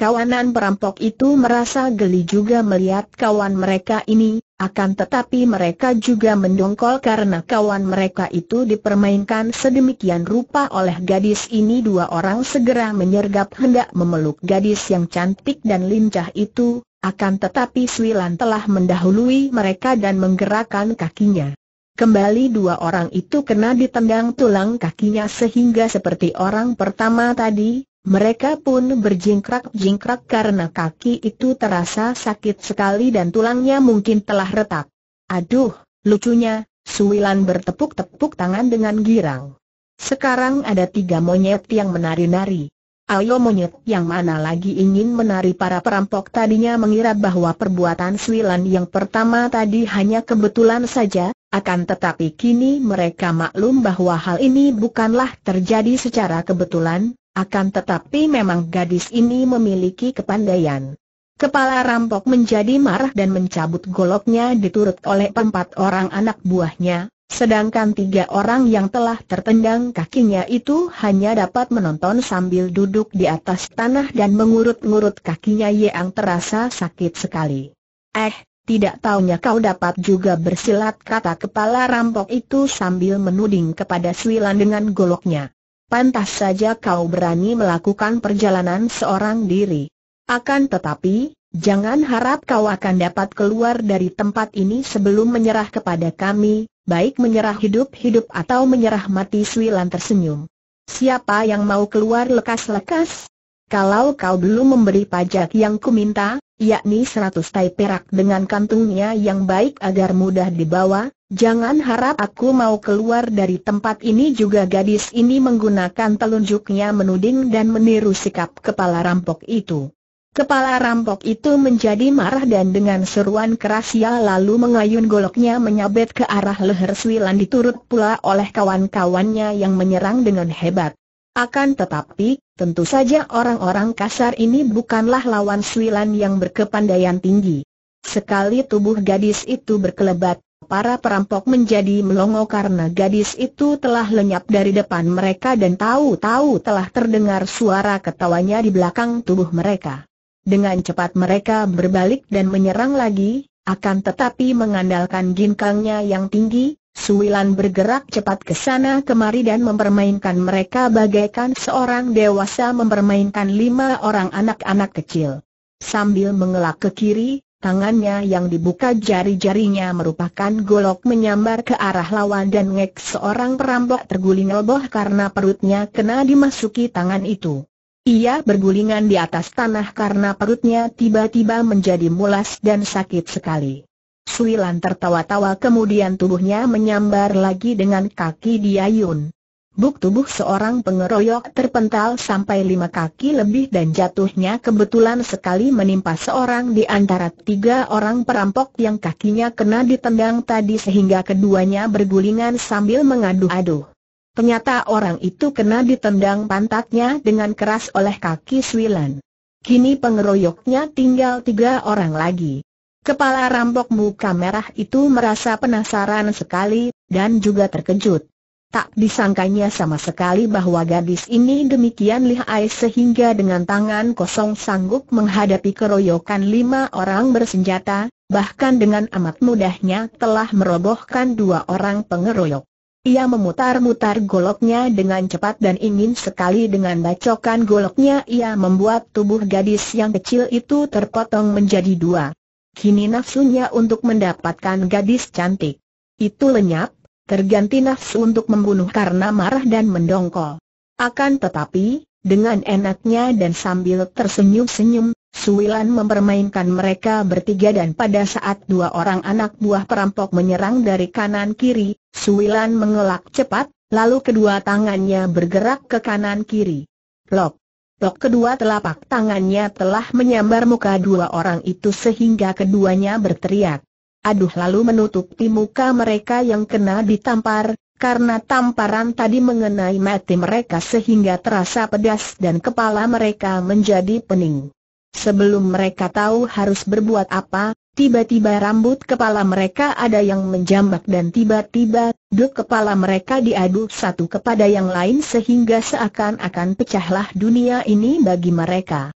Speaker 1: Kawanan perampok itu merasa geli juga melihat kawan mereka ini, akan tetapi mereka juga mendongkol karena kawan mereka itu dipermainkan sedemikian rupa oleh gadis ini dua orang segera menyergap hendak memeluk gadis yang cantik dan lincah itu, akan tetapi Swilan telah mendahului mereka dan menggerakkan kakinya. Kembali dua orang itu kena ditendang tulang kakinya sehingga seperti orang pertama tadi, mereka pun berjingkrak-jingkrak karena kaki itu terasa sakit sekali dan tulangnya mungkin telah retak. Aduh, lucunya, Suwilan bertepuk-tepuk tangan dengan girang. Sekarang ada tiga monyet yang menari-nari. Ayo monyet yang mana lagi ingin menari para perampok tadinya mengira bahwa perbuatan Suwilan yang pertama tadi hanya kebetulan saja, akan tetapi kini mereka maklum bahwa hal ini bukanlah terjadi secara kebetulan, akan tetapi memang gadis ini memiliki kepandaian. Kepala rampok menjadi marah dan mencabut goloknya diturut oleh empat orang anak buahnya, sedangkan tiga orang yang telah tertendang kakinya itu hanya dapat menonton sambil duduk di atas tanah dan mengurut-ngurut kakinya yang terasa sakit sekali. Eh, tidak taunya kau dapat juga bersilat kata kepala rampok itu sambil menuding kepada Swilan dengan goloknya pantas saja kau berani melakukan perjalanan seorang diri. Akan tetapi, jangan harap kau akan dapat keluar dari tempat ini sebelum menyerah kepada kami, baik menyerah hidup-hidup atau menyerah mati Swilan tersenyum. Siapa yang mau keluar lekas-lekas? Kalau kau belum memberi pajak yang kuminta, yakni seratus tai perak dengan kantungnya yang baik agar mudah dibawa, jangan harap aku mau keluar dari tempat ini juga gadis ini menggunakan telunjuknya menuding dan meniru sikap kepala rampok itu. Kepala rampok itu menjadi marah dan dengan seruan keras ia lalu mengayun goloknya menyabet ke arah leher Swilan diturut pula oleh kawan-kawannya yang menyerang dengan hebat. Akan tetapi, tentu saja orang-orang kasar ini bukanlah lawan Suilan yang berkepandaian tinggi. Sekali tubuh gadis itu berkelebat, para perampok menjadi melongo karena gadis itu telah lenyap dari depan mereka dan tahu-tahu telah terdengar suara ketawanya di belakang tubuh mereka. Dengan cepat mereka berbalik dan menyerang lagi, akan tetapi mengandalkan ginkangnya yang tinggi, Suwilan bergerak cepat ke sana kemari dan mempermainkan mereka bagaikan seorang dewasa mempermainkan lima orang anak-anak kecil. Sambil mengelak ke kiri, tangannya yang dibuka jari-jarinya merupakan golok menyambar ke arah lawan dan ngek seorang perampok terguling roboh karena perutnya kena dimasuki tangan itu. Ia bergulingan di atas tanah karena perutnya tiba-tiba menjadi mulas dan sakit sekali. Sui Lan tertawa-tawa kemudian tubuhnya menyambar lagi dengan kaki Diayun. Buk tubuh seorang pengeroyok terpental sampai lima kaki lebih dan jatuhnya kebetulan sekali menimpa seorang di antara tiga orang perampok yang kakinya kena ditendang tadi sehingga keduanya bergulingan sambil mengadu-adu. Ternyata orang itu kena ditendang pantatnya dengan keras oleh kaki Swilan. Kini pengeroyoknya tinggal tiga orang lagi. Kepala rampok muka merah itu merasa penasaran sekali, dan juga terkejut. Tak disangkanya sama sekali bahwa gadis ini demikian lihai sehingga dengan tangan kosong sanggup menghadapi keroyokan lima orang bersenjata, bahkan dengan amat mudahnya telah merobohkan dua orang pengeroyok. Ia memutar-mutar goloknya dengan cepat dan ingin sekali dengan bacokan goloknya ia membuat tubuh gadis yang kecil itu terpotong menjadi dua. Kini nafsunya untuk mendapatkan gadis cantik. Itu lenyap, terganti nafsu untuk membunuh karena marah dan mendongkol. Akan tetapi, dengan enaknya dan sambil tersenyum-senyum, Suwilan mempermainkan mereka bertiga dan pada saat dua orang anak buah perampok menyerang dari kanan kiri, Suwilan mengelak cepat, lalu kedua tangannya bergerak ke kanan kiri. Lok! Tok kedua telapak tangannya telah menyambar muka dua orang itu sehingga keduanya berteriak. Aduh lalu menutupi muka mereka yang kena ditampar, karena tamparan tadi mengenai mati mereka sehingga terasa pedas dan kepala mereka menjadi pening. Sebelum mereka tahu harus berbuat apa, tiba-tiba rambut kepala mereka ada yang menjambak dan tiba-tiba Duk kepala mereka diadu satu kepada yang lain sehingga seakan-akan pecahlah dunia ini bagi mereka.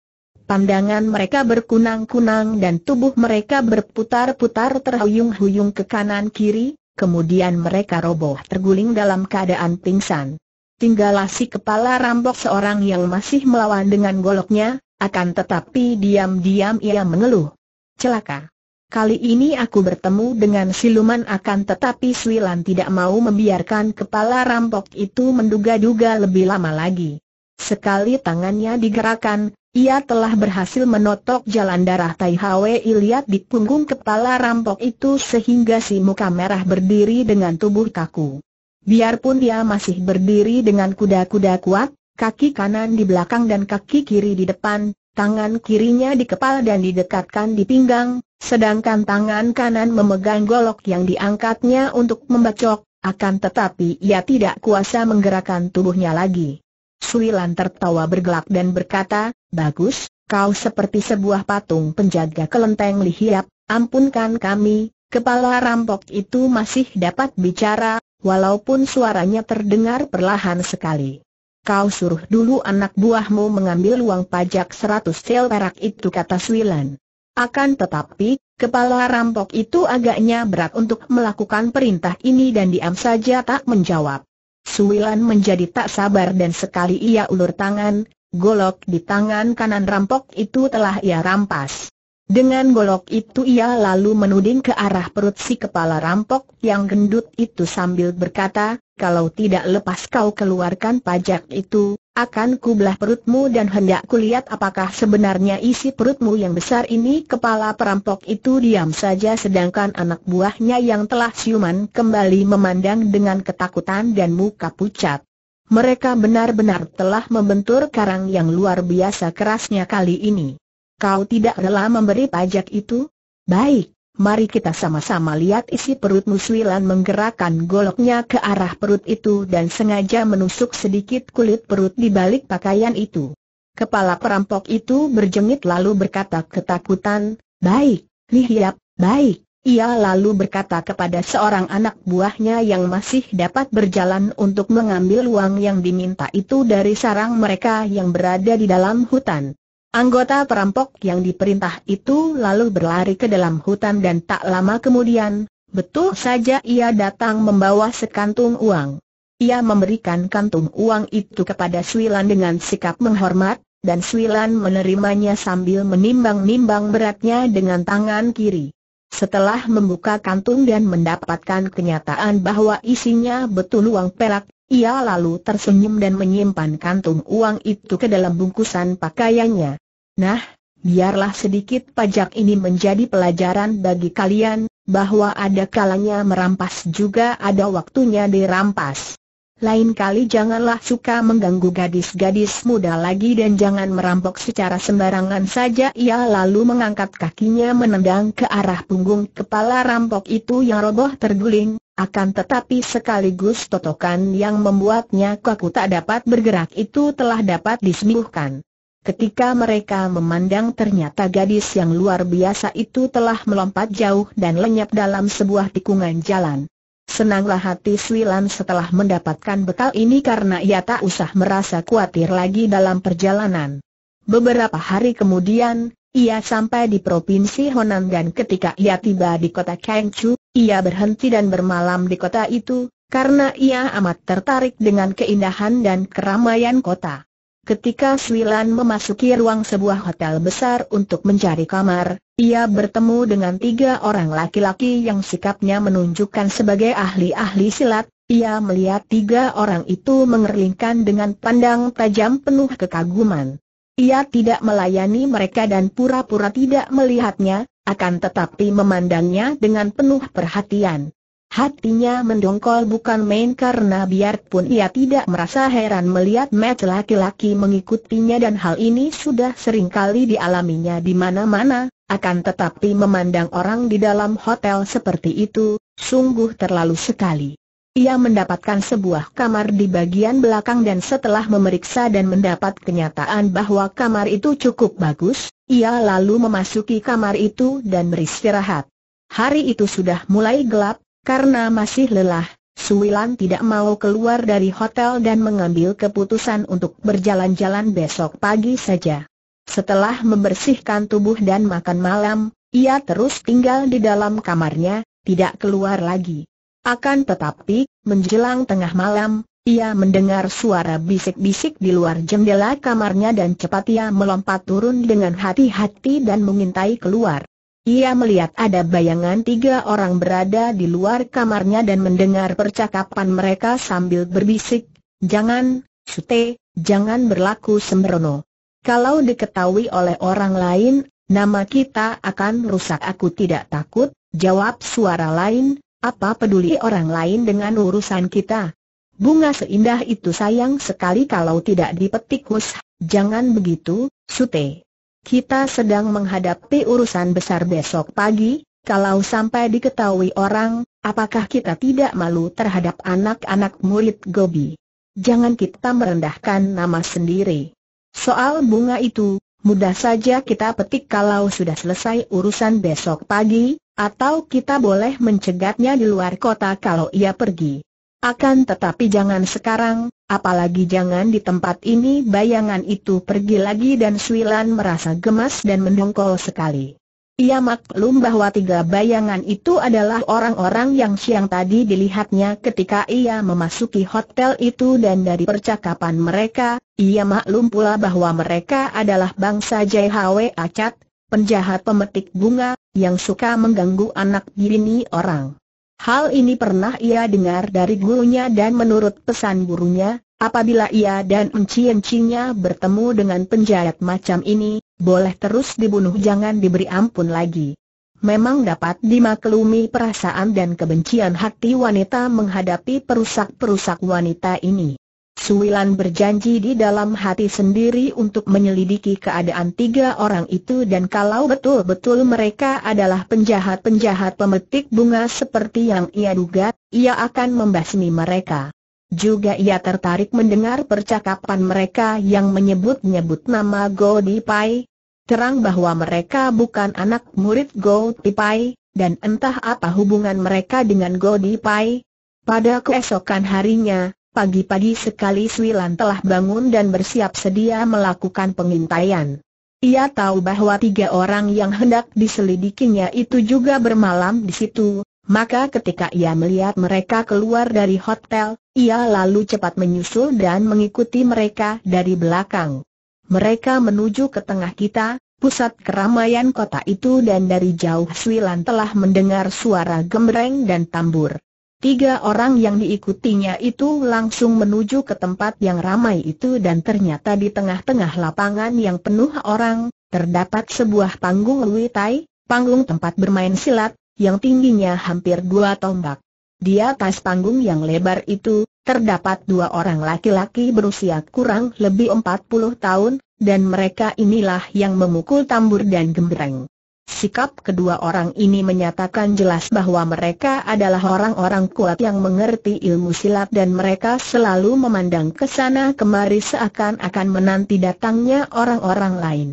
Speaker 1: Pandangan mereka berkunang-kunang dan tubuh mereka berputar-putar terhuyung-huyung ke kanan-kiri, kemudian mereka roboh terguling dalam keadaan pingsan. Tinggallah si kepala rambok seorang yang masih melawan dengan goloknya, akan tetapi diam-diam ia mengeluh. Celaka! Kali ini aku bertemu dengan siluman akan tetapi Swilan tidak mau membiarkan kepala rampok itu menduga-duga lebih lama lagi. Sekali tangannya digerakkan, ia telah berhasil menotok jalan darah Tai Hwe Iliat di punggung kepala rampok itu sehingga si muka merah berdiri dengan tubuh kaku. Biarpun dia masih berdiri dengan kuda-kuda kuat, kaki kanan di belakang dan kaki kiri di depan, tangan kirinya di kepala dan didekatkan di pinggang, sedangkan tangan kanan memegang golok yang diangkatnya untuk membacok, akan tetapi ia tidak kuasa menggerakkan tubuhnya lagi. Suilan tertawa bergelak dan berkata, Bagus, kau seperti sebuah patung penjaga kelenteng lihiap, ampunkan kami, kepala rampok itu masih dapat bicara, walaupun suaranya terdengar perlahan sekali. Kau suruh dulu anak buahmu mengambil uang pajak seratus sel perak itu kata Suilan. Akan tetapi, kepala rampok itu agaknya berat untuk melakukan perintah ini dan diam saja tak menjawab. Suwilan menjadi tak sabar dan sekali ia ulur tangan, golok di tangan kanan rampok itu telah ia rampas. Dengan golok itu ia lalu menuding ke arah perut si kepala rampok yang gendut itu sambil berkata, kalau tidak lepas kau keluarkan pajak itu, akan kubelah perutmu dan hendak kulihat apakah sebenarnya isi perutmu yang besar ini Kepala perampok itu diam saja sedangkan anak buahnya yang telah siuman kembali memandang dengan ketakutan dan muka pucat Mereka benar-benar telah membentur karang yang luar biasa kerasnya kali ini Kau tidak rela memberi pajak itu? Baik, mari kita sama-sama lihat isi perut Muswilan, menggerakkan goloknya ke arah perut itu dan sengaja menusuk sedikit kulit perut di balik pakaian itu. Kepala perampok itu berjengit lalu berkata ketakutan, baik, lihiap, baik. Ia lalu berkata kepada seorang anak buahnya yang masih dapat berjalan untuk mengambil uang yang diminta itu dari sarang mereka yang berada di dalam hutan. Anggota perampok yang diperintah itu lalu berlari ke dalam hutan dan tak lama kemudian, betul saja ia datang membawa sekantung uang. Ia memberikan kantung uang itu kepada Suilan dengan sikap menghormat, dan Suilan menerimanya sambil menimbang-nimbang beratnya dengan tangan kiri. Setelah membuka kantung dan mendapatkan kenyataan bahwa isinya betul uang perak, ia lalu tersenyum dan menyimpan kantung uang itu ke dalam bungkusan pakaiannya. Nah, biarlah sedikit pajak ini menjadi pelajaran bagi kalian, bahwa ada kalanya merampas juga ada waktunya dirampas. Lain kali janganlah suka mengganggu gadis-gadis muda lagi dan jangan merampok secara sembarangan saja Ia lalu mengangkat kakinya menendang ke arah punggung kepala rampok itu yang roboh terguling Akan tetapi sekaligus totokan yang membuatnya kaku tak dapat bergerak itu telah dapat disembuhkan Ketika mereka memandang ternyata gadis yang luar biasa itu telah melompat jauh dan lenyap dalam sebuah tikungan jalan. Senanglah hati Swilan setelah mendapatkan bekal ini karena ia tak usah merasa khawatir lagi dalam perjalanan. Beberapa hari kemudian, ia sampai di Provinsi Honan dan ketika ia tiba di kota Kangchu, ia berhenti dan bermalam di kota itu, karena ia amat tertarik dengan keindahan dan keramaian kota. Ketika Sui memasuki ruang sebuah hotel besar untuk mencari kamar, ia bertemu dengan tiga orang laki-laki yang sikapnya menunjukkan sebagai ahli-ahli silat. Ia melihat tiga orang itu mengerlingkan dengan pandang tajam penuh kekaguman. Ia tidak melayani mereka dan pura-pura tidak melihatnya, akan tetapi memandangnya dengan penuh perhatian. Hatinya mendongkol bukan main karena biarpun ia tidak merasa heran melihat match laki-laki mengikutinya dan hal ini sudah seringkali dialaminya di mana-mana, akan tetapi memandang orang di dalam hotel seperti itu, sungguh terlalu sekali. Ia mendapatkan sebuah kamar di bagian belakang dan setelah memeriksa dan mendapat kenyataan bahwa kamar itu cukup bagus, ia lalu memasuki kamar itu dan beristirahat. Hari itu sudah mulai gelap, karena masih lelah, Suwilan tidak mau keluar dari hotel dan mengambil keputusan untuk berjalan-jalan besok pagi saja. Setelah membersihkan tubuh dan makan malam, ia terus tinggal di dalam kamarnya, tidak keluar lagi. Akan tetapi, menjelang tengah malam, ia mendengar suara bisik-bisik di luar jendela kamarnya dan cepat ia melompat turun dengan hati-hati dan mengintai keluar. Ia melihat ada bayangan tiga orang berada di luar kamarnya dan mendengar percakapan mereka sambil berbisik, Jangan, Sute, jangan berlaku sembrono. Kalau diketahui oleh orang lain, nama kita akan rusak aku tidak takut, jawab suara lain, apa peduli orang lain dengan urusan kita? Bunga seindah itu sayang sekali kalau tidak dipetik hus, jangan begitu, Sute. Kita sedang menghadapi urusan besar besok pagi, kalau sampai diketahui orang, apakah kita tidak malu terhadap anak-anak murid Gobi? Jangan kita merendahkan nama sendiri. Soal bunga itu, mudah saja kita petik kalau sudah selesai urusan besok pagi, atau kita boleh mencegatnya di luar kota kalau ia pergi. Akan tetapi jangan sekarang, apalagi jangan di tempat ini bayangan itu pergi lagi dan Suilan merasa gemas dan mendongkol sekali. Ia maklum bahwa tiga bayangan itu adalah orang-orang yang siang tadi dilihatnya ketika ia memasuki hotel itu dan dari percakapan mereka, ia maklum pula bahwa mereka adalah bangsa JHW Acat, penjahat pemetik bunga, yang suka mengganggu anak bini orang. Hal ini pernah ia dengar dari gurunya dan menurut pesan gurunya, apabila ia dan enci-encinya bertemu dengan penjahat macam ini, boleh terus dibunuh jangan diberi ampun lagi. Memang dapat dimaklumi perasaan dan kebencian hati wanita menghadapi perusak-perusak wanita ini. Suwilan berjanji di dalam hati sendiri untuk menyelidiki keadaan tiga orang itu dan kalau betul-betul mereka adalah penjahat-penjahat pemetik bunga seperti yang ia duga, ia akan membasmi mereka. Juga ia tertarik mendengar percakapan mereka yang menyebut-nyebut nama Go Dipai. Terang bahwa mereka bukan anak murid Go Dipai, dan entah apa hubungan mereka dengan Go Dipai. Pada keesokan harinya, Pagi-pagi sekali Swilan telah bangun dan bersiap sedia melakukan pengintaian. Ia tahu bahwa tiga orang yang hendak diselidikinya itu juga bermalam di situ, maka ketika ia melihat mereka keluar dari hotel, ia lalu cepat menyusul dan mengikuti mereka dari belakang. Mereka menuju ke tengah kita, pusat keramaian kota itu dan dari jauh Swilan telah mendengar suara gembreng dan tambur. Tiga orang yang diikutinya itu langsung menuju ke tempat yang ramai itu dan ternyata di tengah-tengah lapangan yang penuh orang, terdapat sebuah panggung luitai, panggung tempat bermain silat, yang tingginya hampir dua tombak. Di atas panggung yang lebar itu, terdapat dua orang laki-laki berusia kurang lebih 40 tahun, dan mereka inilah yang memukul tambur dan gembreng. Sikap kedua orang ini menyatakan jelas bahwa mereka adalah orang-orang kuat yang mengerti ilmu silat dan mereka selalu memandang ke sana kemari seakan-akan menanti datangnya orang-orang lain.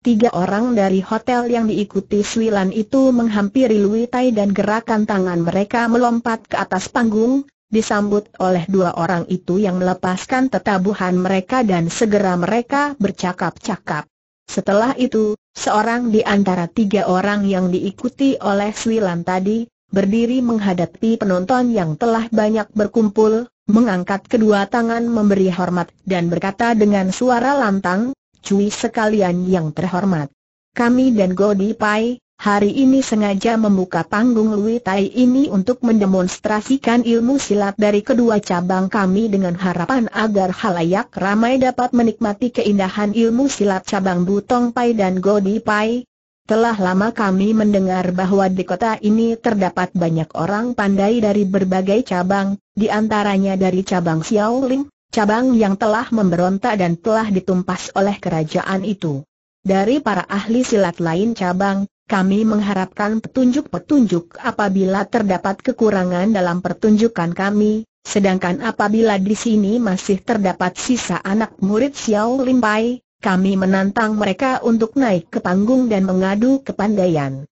Speaker 1: Tiga orang dari hotel yang diikuti Swilan itu menghampiri Lui Tai dan gerakan tangan mereka melompat ke atas panggung, disambut oleh dua orang itu yang melepaskan tetabuhan mereka dan segera mereka bercakap-cakap. Setelah itu, seorang di antara tiga orang yang diikuti oleh Swilan tadi, berdiri menghadapi penonton yang telah banyak berkumpul, mengangkat kedua tangan memberi hormat dan berkata dengan suara lantang, Cui sekalian yang terhormat. Kami dan Godi Pai, hari ini sengaja membuka panggung Lui Tai ini untuk mendemonstrasikan ilmu silat dari kedua cabang kami dengan harapan agar halayak ramai dapat menikmati keindahan ilmu silat cabang Butong Pai dan Godi Pai. Telah lama kami mendengar bahwa di kota ini terdapat banyak orang pandai dari berbagai cabang, di antaranya dari cabang Xiaoling, cabang yang telah memberontak dan telah ditumpas oleh kerajaan itu. Dari para ahli silat lain cabang, kami mengharapkan petunjuk-petunjuk apabila terdapat kekurangan dalam pertunjukan kami, sedangkan apabila di sini masih terdapat sisa anak murid Xiao Limpai, kami menantang mereka untuk naik ke panggung dan mengadu kepandaian.